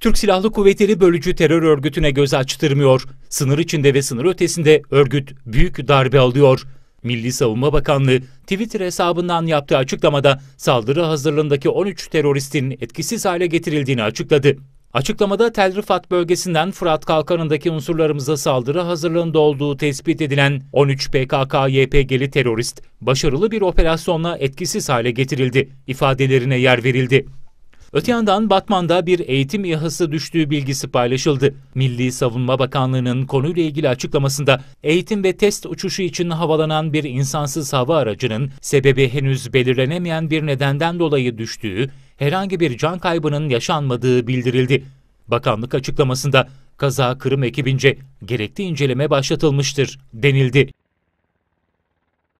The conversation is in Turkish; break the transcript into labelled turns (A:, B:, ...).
A: Türk Silahlı Kuvvetleri bölücü terör örgütüne göz açtırmıyor. Sınır içinde ve sınır ötesinde örgüt büyük darbe alıyor. Milli Savunma Bakanlığı Twitter hesabından yaptığı açıklamada saldırı hazırlığındaki 13 teröristin etkisiz hale getirildiğini açıkladı. Açıklamada Tel Rifat bölgesinden Fırat Kalkanı'ndaki unsurlarımıza saldırı hazırlığında olduğu tespit edilen 13 PKK-YPG'li terörist başarılı bir operasyonla etkisiz hale getirildi ifadelerine yer verildi. Öte yandan Batman'da bir eğitim yahası düştüğü bilgisi paylaşıldı. Milli Savunma Bakanlığı'nın konuyla ilgili açıklamasında eğitim ve test uçuşu için havalanan bir insansız hava aracının sebebi henüz belirlenemeyen bir nedenden dolayı düştüğü, herhangi bir can kaybının yaşanmadığı bildirildi. Bakanlık açıklamasında kaza kırım ekibince gerekli inceleme başlatılmıştır denildi.